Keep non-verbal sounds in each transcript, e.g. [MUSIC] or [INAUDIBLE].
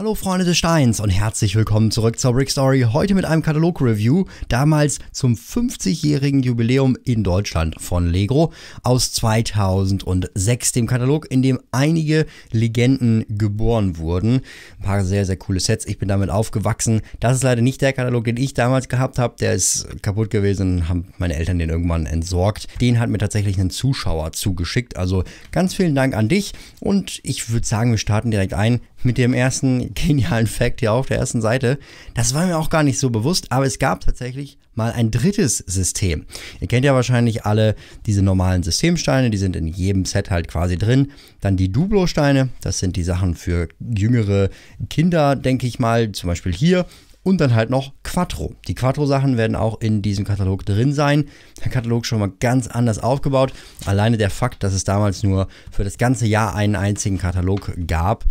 Hallo Freunde des Steins und herzlich willkommen zurück zur Brick Story. Heute mit einem Katalog-Review, damals zum 50-jährigen Jubiläum in Deutschland von Legro aus 2006, dem Katalog, in dem einige Legenden geboren wurden. Ein paar sehr, sehr coole Sets, ich bin damit aufgewachsen. Das ist leider nicht der Katalog, den ich damals gehabt habe, der ist kaputt gewesen, haben meine Eltern den irgendwann entsorgt. Den hat mir tatsächlich ein Zuschauer zugeschickt, also ganz vielen Dank an dich und ich würde sagen, wir starten direkt ein mit dem ersten genialen Fact hier auf der ersten Seite. Das war mir auch gar nicht so bewusst, aber es gab tatsächlich mal ein drittes System. Ihr kennt ja wahrscheinlich alle diese normalen Systemsteine, die sind in jedem Set halt quasi drin. Dann die Duplo-Steine, das sind die Sachen für jüngere Kinder, denke ich mal, zum Beispiel hier. Und dann halt noch Quattro. Die Quattro-Sachen werden auch in diesem Katalog drin sein. Der Katalog schon mal ganz anders aufgebaut. Alleine der Fakt, dass es damals nur für das ganze Jahr einen einzigen Katalog gab,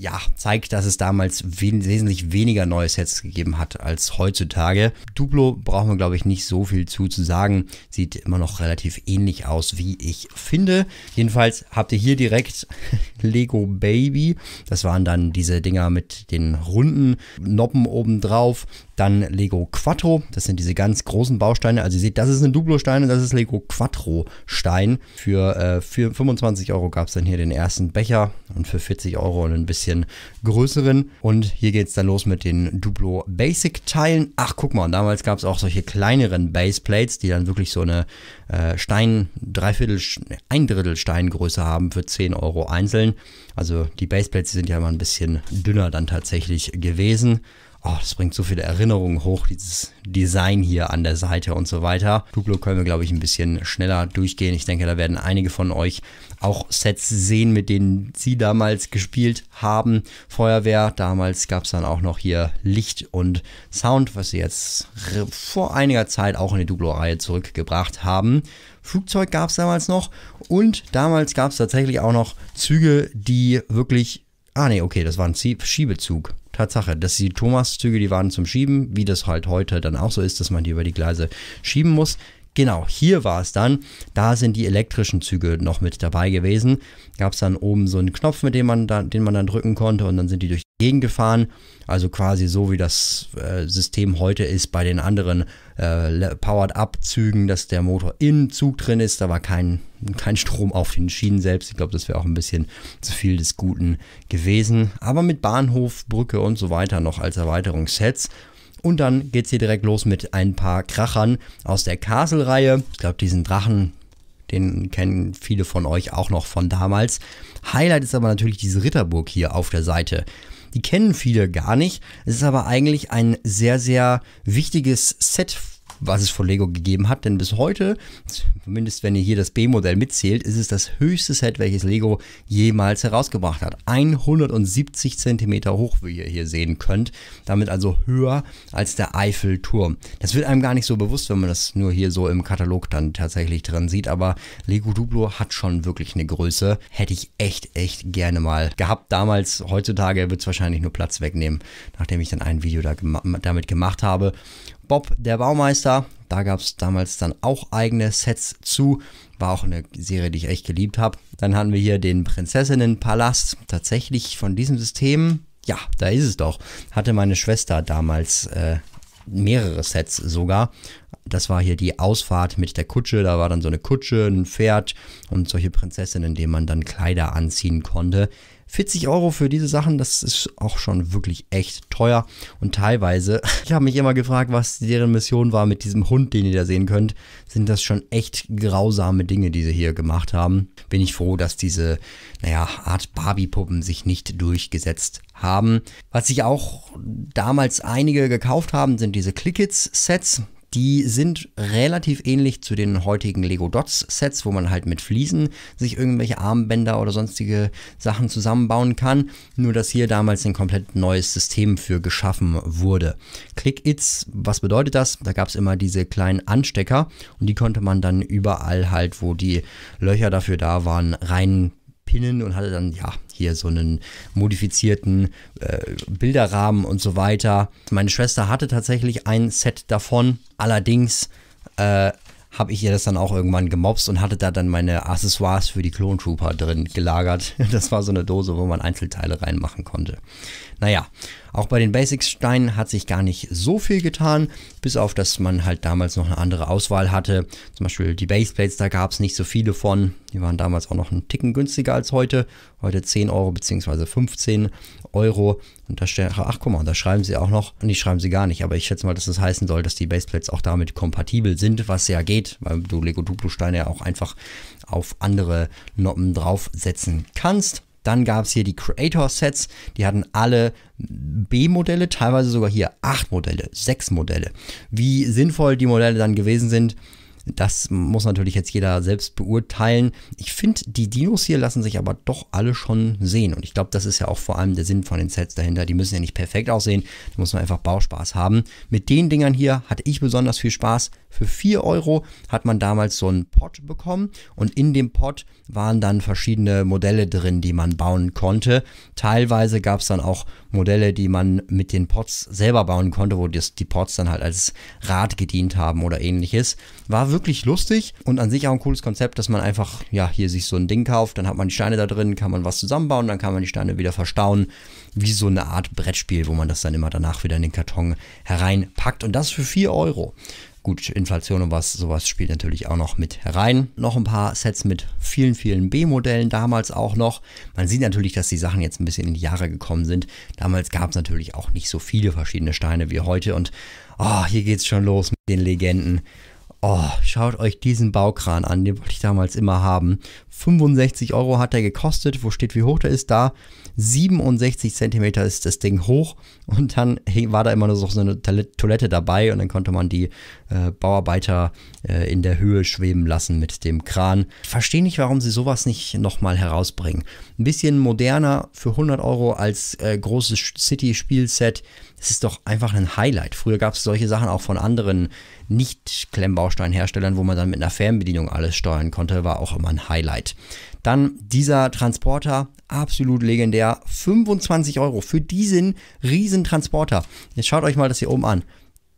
ja, zeigt, dass es damals wen wesentlich weniger neue Sets gegeben hat als heutzutage. Duplo brauchen wir, glaube ich, nicht so viel zu, zu sagen. Sieht immer noch relativ ähnlich aus, wie ich finde. Jedenfalls habt ihr hier direkt [LAUGHS] Lego Baby. Das waren dann diese Dinger mit den runden Noppen oben drauf. Dann Lego Quattro, das sind diese ganz großen Bausteine. Also ihr seht, das ist ein Duplo-Stein und das ist Lego Quattro-Stein. Für, äh, für 25 Euro gab es dann hier den ersten Becher und für 40 Euro und ein bisschen bisschen größeren. Und hier geht es dann los mit den Duplo Basic Teilen. Ach, guck mal, damals gab es auch solche kleineren Baseplates, die dann wirklich so eine äh, Stein, Dreiviertel, ne, ein Drittel Steingröße haben für 10 Euro einzeln. Also die Baseplates sind ja immer ein bisschen dünner dann tatsächlich gewesen oh, das bringt so viele Erinnerungen hoch, dieses Design hier an der Seite und so weiter. Duplo können wir, glaube ich, ein bisschen schneller durchgehen. Ich denke, da werden einige von euch auch Sets sehen, mit denen sie damals gespielt haben. Feuerwehr, damals gab es dann auch noch hier Licht und Sound, was sie jetzt vor einiger Zeit auch in die Duplo-Reihe zurückgebracht haben. Flugzeug gab es damals noch und damals gab es tatsächlich auch noch Züge, die wirklich... Ah ne, okay, das war ein Schiebezug. Tatsache, dass die Thomas-Züge, die waren zum Schieben, wie das halt heute dann auch so ist, dass man die über die Gleise schieben muss. Genau, hier war es dann. Da sind die elektrischen Züge noch mit dabei gewesen. Gab es dann oben so einen Knopf, mit dem man dann, den man dann drücken konnte und dann sind die durch gegengefahren. Also quasi so wie das äh, System heute ist bei den anderen äh, Powered-Up-Zügen, dass der Motor im Zug drin ist. Da war kein, kein Strom auf den Schienen selbst. Ich glaube, das wäre auch ein bisschen zu viel des Guten gewesen. Aber mit Bahnhof, Brücke und so weiter noch als Erweiterungssets. Und dann geht es hier direkt los mit ein paar Krachern aus der Castle-Reihe. Ich glaube, diesen Drachen, den kennen viele von euch auch noch von damals. Highlight ist aber natürlich diese Ritterburg hier auf der Seite. Die kennen viele gar nicht. Es ist aber eigentlich ein sehr, sehr wichtiges Set was es von Lego gegeben hat. Denn bis heute, zumindest wenn ihr hier das B-Modell mitzählt, ist es das höchste Set, welches Lego jemals herausgebracht hat. 170 cm hoch, wie ihr hier sehen könnt. Damit also höher als der Eiffelturm. Das wird einem gar nicht so bewusst, wenn man das nur hier so im Katalog dann tatsächlich drin sieht. Aber Lego Duplo hat schon wirklich eine Größe. Hätte ich echt, echt gerne mal gehabt. Damals, heutzutage wird es wahrscheinlich nur Platz wegnehmen, nachdem ich dann ein Video da gema damit gemacht habe. Bob der Baumeister. Da gab es damals dann auch eigene Sets zu. War auch eine Serie, die ich echt geliebt habe. Dann haben wir hier den Prinzessinnenpalast. Tatsächlich von diesem System, ja, da ist es doch. Hatte meine Schwester damals äh, mehrere Sets sogar. Das war hier die Ausfahrt mit der Kutsche. Da war dann so eine Kutsche, ein Pferd und solche Prinzessinnen, denen man dann Kleider anziehen konnte. 40 Euro für diese Sachen, das ist auch schon wirklich echt teuer. Und teilweise, [LAUGHS] ich habe mich immer gefragt, was deren Mission war mit diesem Hund, den ihr da sehen könnt, sind das schon echt grausame Dinge, die sie hier gemacht haben. Bin ich froh, dass diese, naja, Art Barbie-Puppen sich nicht durchgesetzt haben. Was sich auch damals einige gekauft haben, sind diese Clickits-Sets. Die sind relativ ähnlich zu den heutigen Lego Dots Sets, wo man halt mit Fliesen sich irgendwelche Armbänder oder sonstige Sachen zusammenbauen kann. Nur, dass hier damals ein komplett neues System für geschaffen wurde. Click-Its, was bedeutet das? Da gab es immer diese kleinen Anstecker und die konnte man dann überall halt, wo die Löcher dafür da waren, rein pinnen und hatte dann ja hier so einen modifizierten äh, Bilderrahmen und so weiter. Meine Schwester hatte tatsächlich ein Set davon, allerdings äh, habe ich ihr das dann auch irgendwann gemobst und hatte da dann meine Accessoires für die Clone Trooper drin gelagert. [LAUGHS] Das war so eine Dose, wo man Einzelteile reinmachen konnte. Naja, auch bei den Basics-Steinen hat sich gar nicht so viel getan, bis auf, dass man halt damals noch eine andere Auswahl hatte. Zum Beispiel die Baseplates, da gab es nicht so viele von. Die waren damals auch noch einen Ticken günstiger als heute. Heute 10 Euro bzw. 15 Euro. Und da stellen, ach guck mal, da schreiben sie auch noch, Und die schreiben sie gar nicht, aber ich schätze mal, dass das heißen soll, dass die Baseplates auch damit kompatibel sind, was ja geht, weil du Lego Duplo Steine ja auch einfach auf andere Noppen draufsetzen kannst. Dann gab es hier die Creator-Sets, die hatten alle B-Modelle, teilweise sogar hier acht Modelle, sechs Modelle. Wie sinnvoll die Modelle dann gewesen sind, das muss natürlich jetzt jeder selbst beurteilen. Ich finde, die Dinos hier lassen sich aber doch alle schon sehen. Und ich glaube, das ist ja auch vor allem der Sinn von den Sets dahinter. Die müssen ja nicht perfekt aussehen. Da muss man einfach Bauspaß haben. Mit den Dingern hier hatte ich besonders viel Spaß. Für 4 Euro hat man damals so einen Pot bekommen. Und in dem Pot waren dann verschiedene Modelle drin, die man bauen konnte. Teilweise gab es dann auch Modelle, die man mit den Pots selber bauen konnte, wo die Pots dann halt als Rad gedient haben oder ähnliches. War war wirklich lustig und an sich auch ein cooles Konzept, dass man einfach, ja, hier sich so ein Ding kauft, dann hat man die Steine da drin, kann man was zusammenbauen, dann kann man die Steine wieder verstauen. Wie so eine Art Brettspiel, wo man das dann immer danach wieder in den Karton hereinpackt. Und das für 4 Euro. Gut, Inflation und was, sowas spielt natürlich auch noch mit herein. Noch ein paar Sets mit vielen, vielen B-Modellen damals auch noch. Man sieht natürlich, dass die Sachen jetzt ein bisschen in die Jahre gekommen sind. Damals gab es natürlich auch nicht so viele verschiedene Steine wie heute und oh, hier es schon los mit den Legenden. Oh, schaut euch diesen Baukran an, den wollte ich damals immer haben. 65 Euro hat er gekostet, wo steht, wie hoch der ist, da 67 cm ist das Ding hoch und dann war da immer nur so eine Toilette dabei und dann konnte man die äh, Bauarbeiter äh, in der Höhe schweben lassen mit dem Kran. Verstehe nicht, warum sie sowas nicht nochmal herausbringen. Ein bisschen moderner für 100 Euro als äh, großes City-Spielset. Es ist doch einfach ein Highlight. Früher gab es solche Sachen auch von anderen Nicht-Klemmbausteinherstellern, wo man dann mit einer Fernbedienung alles steuern konnte, war auch immer ein Highlight. Dann dieser Transporter, absolut legendär, 25 Euro für diesen riesen Transporter. Jetzt schaut euch mal das hier oben an.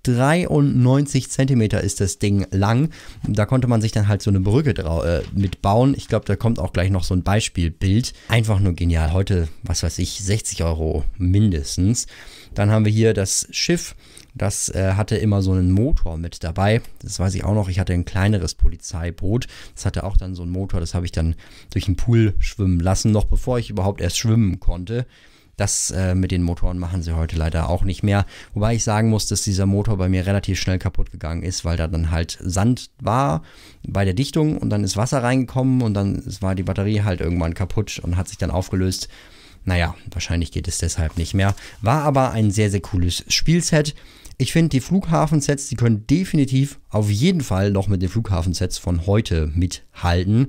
93 Zentimeter ist das Ding lang. Da konnte man sich dann halt so eine Brücke äh, mitbauen. Ich glaube, da kommt auch gleich noch so ein Beispielbild. Einfach nur genial. Heute, was weiß ich, 60 Euro mindestens. Dann haben wir hier das Schiff. Das äh, hatte immer so einen Motor mit dabei. Das weiß ich auch noch. Ich hatte ein kleineres Polizeiboot. Das hatte auch dann so einen Motor. Das habe ich dann durch den Pool schwimmen lassen, noch bevor ich überhaupt erst schwimmen konnte. Das äh, mit den Motoren machen sie heute leider auch nicht mehr. Wobei ich sagen muss, dass dieser Motor bei mir relativ schnell kaputt gegangen ist, weil da dann halt Sand war bei der Dichtung und dann ist Wasser reingekommen und dann war die Batterie halt irgendwann kaputt und hat sich dann aufgelöst. Naja, wahrscheinlich geht es deshalb nicht mehr. War aber ein sehr, sehr cooles Spielset. Ich finde die Flughafensets, die können definitiv auf jeden Fall noch mit den Flughafensets von heute mithalten.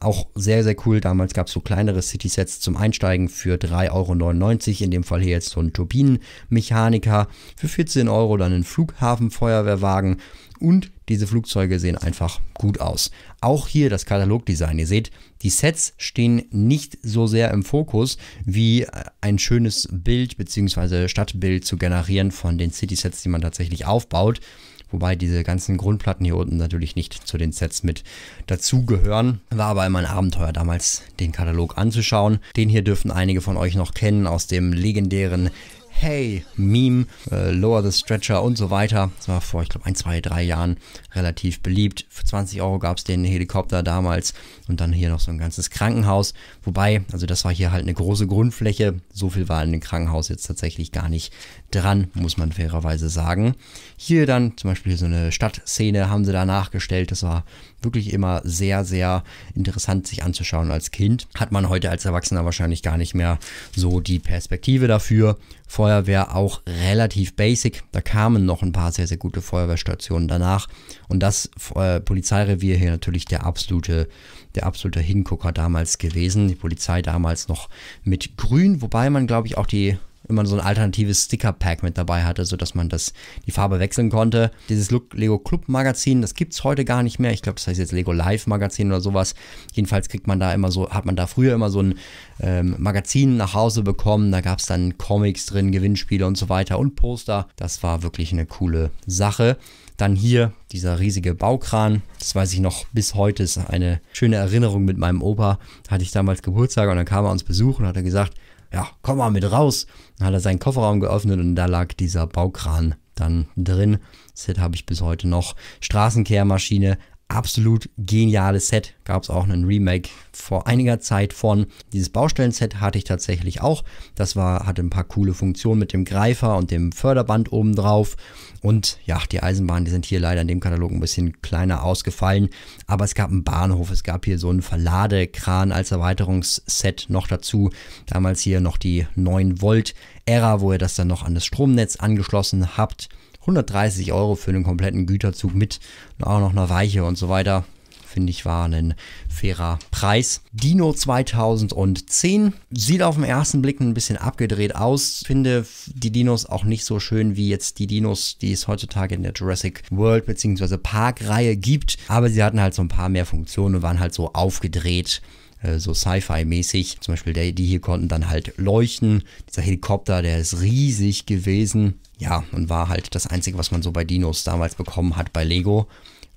Auch sehr, sehr cool. Damals gab es so kleinere City-Sets zum Einsteigen für 3,99 Euro. In dem Fall hier jetzt so ein Turbinenmechaniker. Für 14 Euro dann ein Flughafenfeuerwehrwagen und diese Flugzeuge sehen einfach gut aus. Auch hier das Katalogdesign. Ihr seht, die Sets stehen nicht so sehr im Fokus, wie äh, ein schönes Bild bzw. Stadtbild zu generieren von den City-Sets, die man tatsächlich aufbaut. Wobei diese ganzen Grundplatten hier unten natürlich nicht zu den Sets mit dazugehören. War aber immer ein Abenteuer damals, den Katalog anzuschauen. Den hier dürfen einige von euch noch kennen aus dem legendären Hey Meme, äh, Lower the Stretcher und so weiter. Das war vor, ich glaube, ein, zwei, drei Jahren relativ beliebt. Für 20 Euro gab es den Helikopter damals und dann hier noch so ein ganzes Krankenhaus. Wobei, also das war hier halt eine große Grundfläche. So viel war in dem Krankenhaus jetzt tatsächlich gar nicht dran, muss man fairerweise sagen. Hier dann zum Beispiel so eine Stadtszene haben sie da nachgestellt. Das war wirklich immer sehr, sehr interessant sich anzuschauen als Kind. Hat man heute als Erwachsener wahrscheinlich gar nicht mehr so die Perspektive dafür. Feuerwehr auch relativ basic. Da kamen noch ein paar sehr, sehr gute Feuerwehrstationen danach. Und das äh, Polizeirevier hier natürlich der absolute, der absolute Hingucker damals gewesen. Die Polizei damals noch mit Grün, wobei man, glaube ich, auch die immer so ein alternatives Sticker-Pack mit dabei hatte, sodass man das, die Farbe wechseln konnte. Dieses Look Lego Club Magazin, das gibt es heute gar nicht mehr. Ich glaube, das heißt jetzt Lego Live Magazin oder sowas. Jedenfalls kriegt man da immer so, hat man da früher immer so ein ähm, Magazin nach Hause bekommen. Da gab es dann Comics drin, Gewinnspiele und so weiter und Poster. Das war wirklich eine coole Sache. Dann hier dieser riesige Baukran. Das weiß ich noch bis heute. Ist eine schöne Erinnerung mit meinem Opa. Hatte ich damals Geburtstag und dann kam er uns besuchen und hat er gesagt, ja, komm mal mit raus. Dann hat er seinen Kofferraum geöffnet und da lag dieser Baukran dann drin. Set habe ich bis heute noch. Straßenkehrmaschine, absolut geniales Set. Gab es auch einen Remake vor einiger Zeit von. Dieses Baustellenset hatte ich tatsächlich auch. Das war, hatte ein paar coole Funktionen mit dem Greifer und dem Förderband oben drauf. Und ja, die Eisenbahnen, die sind hier leider in dem Katalog ein bisschen kleiner ausgefallen. Aber es gab einen Bahnhof, es gab hier so einen Verladekran als Erweiterungsset noch dazu. Damals hier noch die 9 Volt Ära, wo ihr das dann noch an das Stromnetz angeschlossen habt. 130 Euro für einen kompletten Güterzug mit auch noch einer Weiche und so weiter finde ich, war ein fairer Preis. Dino 2010 sieht auf den ersten Blick ein bisschen abgedreht aus. Finde die Dinos auch nicht so schön wie jetzt die Dinos, die es heutzutage in der Jurassic World bzw. Park-Reihe gibt. Aber sie hatten halt so ein paar mehr Funktionen und waren halt so aufgedreht äh, so Sci-Fi-mäßig. Zum Beispiel der, die hier konnten dann halt leuchten. Dieser Helikopter, der ist riesig gewesen. Ja, und war halt das Einzige, was man so bei Dinos damals bekommen hat bei Lego.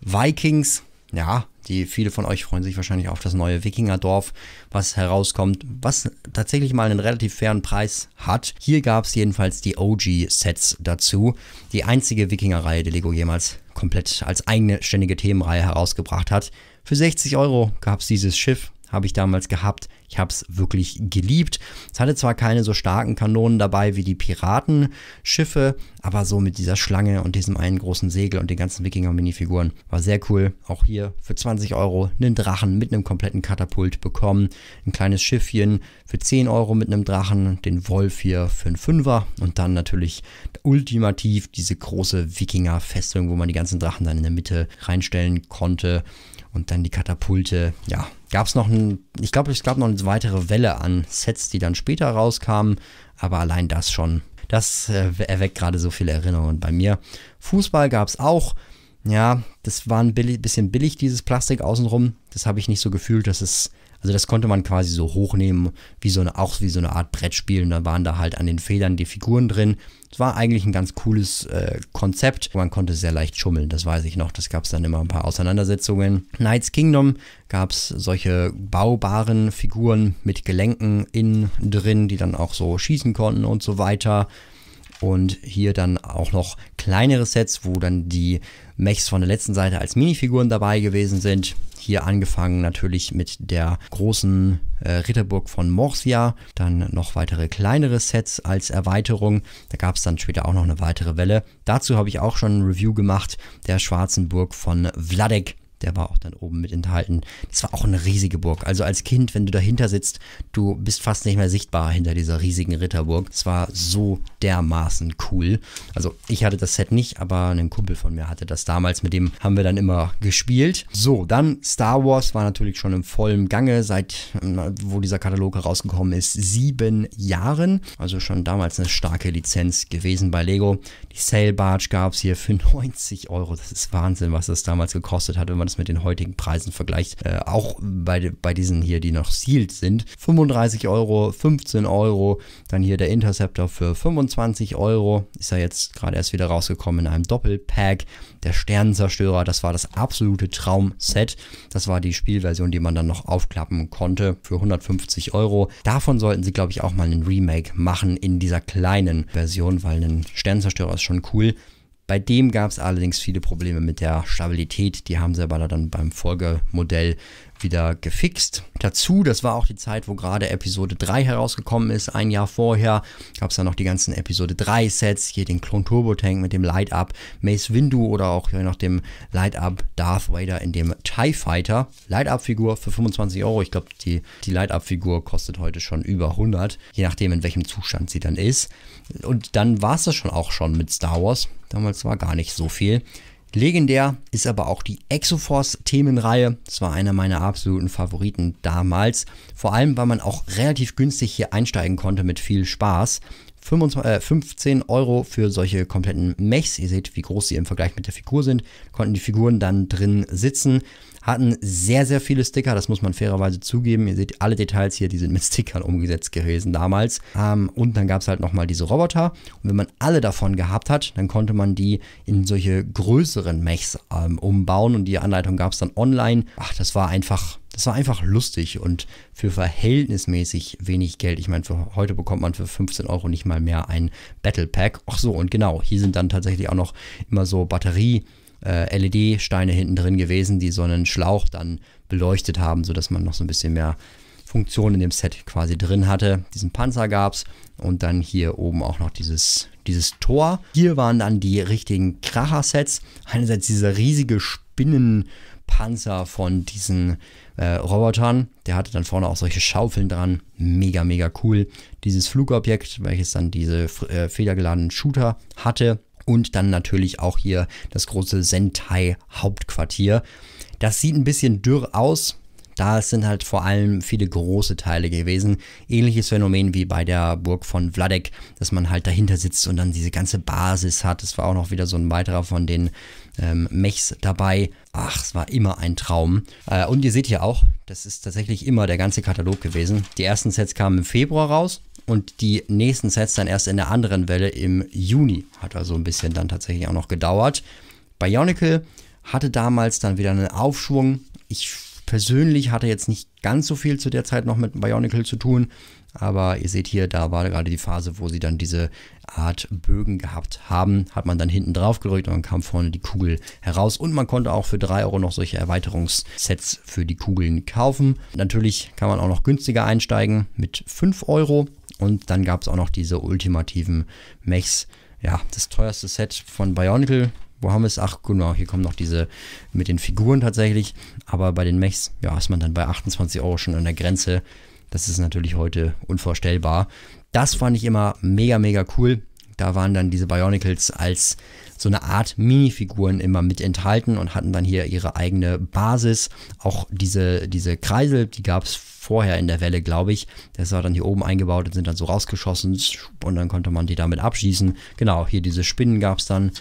Vikings ja, die viele von euch freuen sich wahrscheinlich auf das neue Wikingerdorf, was herauskommt, was tatsächlich mal einen relativ fairen Preis hat. Hier gab es jedenfalls die OG-Sets dazu. Die einzige Wikinger-Reihe, die Lego jemals komplett als eigene ständige Themenreihe herausgebracht hat. Für 60 Euro gab es dieses Schiff, habe ich damals gehabt. Ich habe es wirklich geliebt. Es hatte zwar keine so starken Kanonen dabei wie die Piratenschiffe, aber so mit dieser Schlange und diesem einen großen Segel und den ganzen Wikinger-Minifiguren war sehr cool. Auch hier für 20 Euro einen Drachen mit einem kompletten Katapult bekommen. Ein kleines Schiffchen für 10 Euro mit einem Drachen, den Wolf hier für einen Fünfer und dann natürlich ultimativ diese große Wikinger-Festung, wo man die ganzen Drachen dann in der Mitte reinstellen konnte. Und dann die Katapulte. Ja, gab es noch ein, ich glaube, es gab noch eine weitere Welle an Sets, die dann später rauskamen. Aber allein das schon, das äh, erweckt gerade so viele Erinnerungen bei mir. Fußball gab es auch. Ja, das war ein billig, bisschen billig, dieses Plastik außenrum. Das habe ich nicht so gefühlt, dass es also das konnte man quasi so hochnehmen, wie so eine, auch wie so eine Art Brettspiel. Und ne? da waren da halt an den Federn die Figuren drin. Es war eigentlich ein ganz cooles äh, Konzept. Man konnte sehr leicht schummeln, das weiß ich noch. Das gab es dann immer ein paar Auseinandersetzungen. Knights Kingdom gab es solche baubaren Figuren mit Gelenken innen drin, die dann auch so schießen konnten und so weiter und hier dann auch noch kleinere Sets, wo dann die Mechs von der letzten Seite als Minifiguren dabei gewesen sind. Hier angefangen natürlich mit der großen äh, Ritterburg von Morsia, dann noch weitere kleinere Sets als Erweiterung. Da gab es dann später auch noch eine weitere Welle. Dazu habe ich auch schon ein Review gemacht der schwarzen Burg von Vladek der war auch dann oben mit enthalten. Das war auch eine riesige Burg. Also als Kind, wenn du dahinter sitzt, du bist fast nicht mehr sichtbar hinter dieser riesigen Ritterburg. Es war so dermaßen cool. Also ich hatte das Set nicht, aber ein Kumpel von mir hatte das damals. Mit dem haben wir dann immer gespielt. So, dann Star Wars war natürlich schon im vollen Gange, seit wo dieser Katalog herausgekommen ist, sieben Jahren. Also schon damals eine starke Lizenz gewesen bei Lego. Die Sale Barge gab es hier für 90 [LAUGHS] Euro. Das ist Wahnsinn, was das damals gekostet hat, wenn man man es mit den heutigen Preisen vergleicht, äh, auch bei, bei diesen hier, die noch sealed sind, 35 Euro, 15 Euro, dann hier der Interceptor für 25 Euro, ist ja jetzt gerade erst wieder rausgekommen in einem Doppelpack, der Sternenzerstörer, das war das absolute Traumset, das war die Spielversion, die man dann noch aufklappen konnte für 150 Euro. Davon sollten sie, glaube ich, auch mal einen Remake machen in dieser kleinen Version, weil ein Sternenzerstörer ist schon cool. Bei dem gab es allerdings viele Probleme mit der Stabilität. Die haben sie aber dann beim Folgemodell wieder gefixt. Dazu, das war auch die Zeit, wo gerade Episode 3 herausgekommen ist, ein Jahr vorher, gab es dann noch die ganzen Episode 3 Sets, hier den Klon Turbo Tank mit dem Light Up Mace Windu oder auch hier noch dem Light Up Darth Vader in dem TIE Fighter. Light Up Figur für 25 Euro, ich glaube die, die Light Up Figur kostet heute schon über 100, je nachdem in welchem Zustand sie dann ist. Und dann war es das schon auch schon mit Star Wars, damals war gar nicht so viel. Legendär ist aber auch die Exoforce-Themenreihe. Das war einer meiner absoluten Favoriten damals. Vor allem, weil man auch relativ günstig hier einsteigen konnte mit viel Spaß. 15 äh, Euro für solche kompletten Mechs. Ihr seht, wie groß sie im Vergleich mit der Figur sind. Konnten die Figuren dann drin sitzen hatten sehr, sehr viele Sticker, das muss man fairerweise zugeben. Ihr seht alle Details hier, die sind mit Stickern umgesetzt gewesen damals. Ähm, und dann gab es halt nochmal diese Roboter. Und wenn man alle davon gehabt hat, dann konnte man die in solche größeren Mechs ähm, umbauen. Und die Anleitung gab es dann online. Ach, das war einfach das war einfach lustig und für verhältnismäßig wenig Geld. Ich meine, heute bekommt man für 15 Euro nicht mal mehr ein Battle Pack. Ach so, und genau, hier sind dann tatsächlich auch noch immer so Batterie- äh, LED-Steine hinten drin gewesen, die so einen Schlauch dann beleuchtet haben, sodass man noch so ein bisschen mehr Funktion in dem Set quasi drin hatte. Diesen Panzer gab es und dann hier oben auch noch dieses, dieses Tor. Hier waren dann die richtigen Kracher-Sets. Einerseits dieser riesige Spinnenpanzer von diesen äh, Robotern. Der hatte dann vorne auch solche Schaufeln dran. Mega, mega cool. Dieses Flugobjekt, welches dann diese äh, federgeladenen Shooter hatte und dann natürlich auch hier das große Sentai Hauptquartier. Das sieht ein bisschen dürr aus, da sind halt vor allem viele große Teile gewesen. Ähnliches Phänomen wie bei der Burg von Vladek, dass man halt dahinter sitzt und dann diese ganze Basis hat. Es war auch noch wieder so ein weiterer von den ähm, Mechs dabei. Ach, es war immer ein Traum. Äh, und ihr seht hier auch, das ist tatsächlich immer der ganze Katalog gewesen. Die ersten Sets kamen im Februar raus und die nächsten Sets dann erst in der anderen Welle im Juni. Hat also ein bisschen dann tatsächlich auch noch gedauert. Bionicle hatte damals dann wieder einen Aufschwung. Ich persönlich hatte jetzt nicht ganz so viel zu der Zeit noch mit Bionicle zu tun, aber ihr seht hier, da war gerade die Phase, wo sie dann diese Art Bögen gehabt haben. Hat man dann hinten drauf gerückt und dann kam vorne die Kugel heraus. Und man konnte auch für 3 Euro noch solche Erweiterungssets für die Kugeln kaufen. Natürlich kann man auch noch günstiger einsteigen mit 5 Euro. Und dann gab es auch noch diese ultimativen Mechs. Ja, das teuerste Set von Bionicle wo haben wir es? Ach, genau, hier kommen noch diese mit den Figuren tatsächlich. Aber bei den Mechs, ja, ist man dann bei 28 Euro schon an der Grenze. Das ist natürlich heute unvorstellbar. Das fand ich immer mega, mega cool. Da waren dann diese Bionicles als so eine Art Minifiguren immer mit enthalten und hatten dann hier ihre eigene Basis. Auch diese, diese Kreisel, die gab es vorher in der Welle, glaube ich. Das war dann hier oben eingebaut und sind dann so rausgeschossen und dann konnte man die damit abschießen. Genau, hier diese Spinnen gab es dann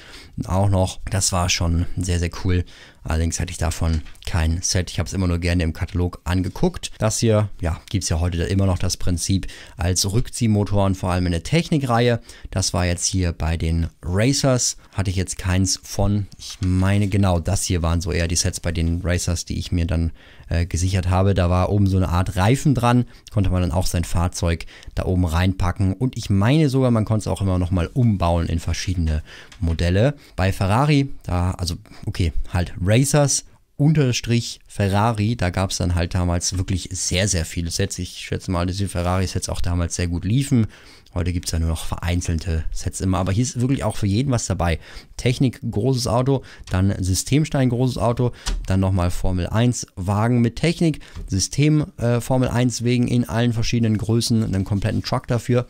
auch noch. Das war schon sehr, sehr cool. Allerdings hatte ich davon kein Set. Ich habe es immer nur gerne im Katalog angeguckt. Das hier, ja, gibt es ja heute immer noch das Prinzip als Rückziehmotoren, vor allem in der Technikreihe. Das war jetzt hier bei den Racers. Hat hatte ich jetzt keins von. Ich meine, genau das hier waren so eher die Sets bei den Racers, die ich mir dann äh, gesichert habe. Da war oben so eine Art Reifen dran, konnte man dann auch sein Fahrzeug da oben reinpacken. Und ich meine sogar, man konnte es auch immer nochmal umbauen in verschiedene Modelle. Bei Ferrari, da, also okay, halt Racers, Unterstrich Ferrari. Da gab es dann halt damals wirklich sehr, sehr viele Sets. Ich schätze mal, dass die Ferrari-Sets auch damals sehr gut liefen. Heute gibt es ja nur noch vereinzelte Sets immer. Aber hier ist wirklich auch für jeden was dabei. Technik, großes Auto, dann Systemstein, großes Auto, dann nochmal Formel 1 Wagen mit Technik, System äh, Formel 1 Wegen in allen verschiedenen Größen, einen kompletten Truck dafür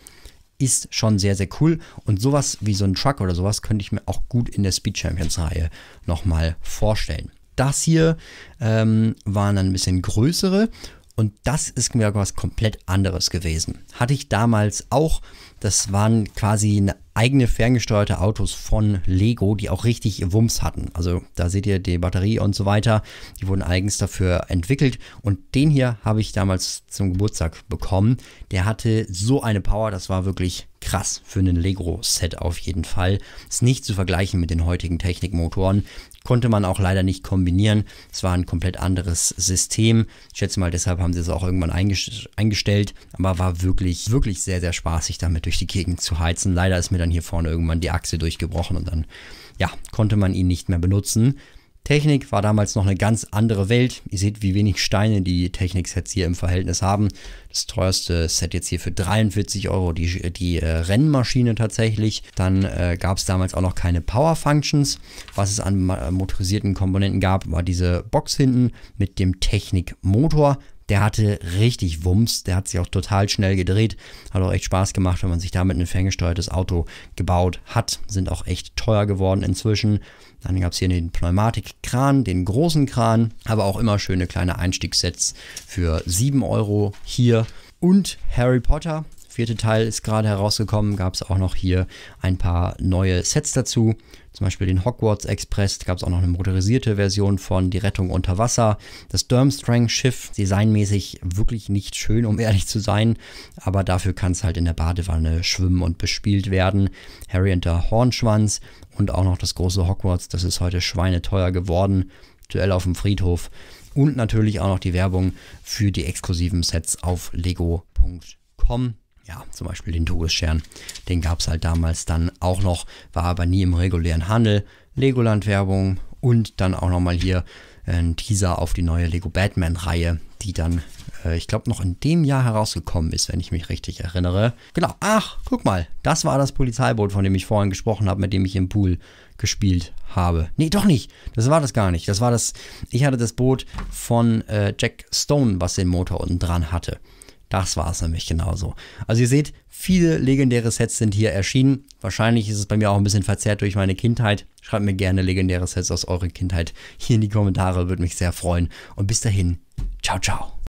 ist schon sehr, sehr cool. Und sowas wie so ein Truck oder sowas könnte ich mir auch gut in der Speed Champions Reihe nochmal vorstellen. Das hier ähm, waren dann ein bisschen größere und das ist mir was komplett anderes gewesen. Hatte ich damals auch. Das waren quasi ne, eigene ferngesteuerte Autos von Lego, die auch richtig Wumms hatten. Also da seht ihr die Batterie und so weiter. Die wurden eigens dafür entwickelt. Und den hier habe ich damals zum Geburtstag bekommen. Der hatte so eine Power, das war wirklich krass für einen Lego-Set auf jeden Fall. Ist nicht zu vergleichen mit den heutigen Technikmotoren konnte man auch leider nicht kombinieren. Es war ein komplett anderes System. Ich schätze mal, deshalb haben sie es auch irgendwann eingestellt, aber war wirklich, wirklich sehr, sehr spaßig damit durch die Gegend zu heizen. Leider ist mir dann hier vorne irgendwann die Achse durchgebrochen und dann, ja, konnte man ihn nicht mehr benutzen. Technik war damals noch eine ganz andere Welt. Ihr seht, wie wenig Steine die Technik-Sets hier im Verhältnis haben. Das teuerste Set jetzt hier für 43 Euro, die, die äh, Rennmaschine tatsächlich. Dann äh, gab es damals auch noch keine Power Functions. Was es an äh, motorisierten Komponenten gab, war diese Box hinten mit dem Technik-Motor der hatte richtig Wumms, der hat sich auch total schnell gedreht, hat auch echt Spaß gemacht, wenn man sich damit ein ferngesteuertes Auto gebaut hat, sind auch echt teuer geworden inzwischen. Dann gab es hier den Pneumatikkran, den großen Kran, aber auch immer schöne kleine Einstiegssets für 7 Euro hier. Und Harry Potter vierte Teil ist gerade herausgekommen, gab es auch noch hier ein paar neue Sets dazu. Zum Beispiel den Hogwarts Express, gab es auch noch eine motorisierte Version von Die Rettung unter Wasser. Das Durmstrang-Schiff, designmäßig wirklich nicht schön, um [LAUGHS] ehrlich zu sein, aber dafür kann es halt in der Badewanne schwimmen und bespielt werden. Harry und der Hornschwanz und auch noch das große Hogwarts, das ist heute schweineteuer geworden. Duell auf dem Friedhof und natürlich auch noch die Werbung für die exklusiven Sets auf lego.com ja, zum Beispiel den Todesstern. Den gab es halt damals dann auch noch, war aber nie im regulären Handel. Legoland-Werbung und dann auch nochmal hier ein Teaser auf die neue Lego Batman-Reihe, die dann, äh, ich glaube, noch in dem Jahr herausgekommen ist, wenn ich mich richtig erinnere. Genau, ach, guck mal, das war das Polizeiboot, von dem ich vorhin gesprochen habe, mit dem ich im Pool gespielt habe. Nee, doch nicht. Das war das gar nicht. Das war das, ich hatte das Boot von äh, Jack Stone, was den Motor unten dran hatte. Das war es nämlich genauso. Also ihr seht, viele legendäre Sets sind hier erschienen. Wahrscheinlich ist es bei mir auch ein bisschen verzerrt durch meine Kindheit. Schreibt mir gerne legendäre Sets aus eurer Kindheit hier in die Kommentare, würde mich sehr freuen. Und bis dahin, ciao, ciao.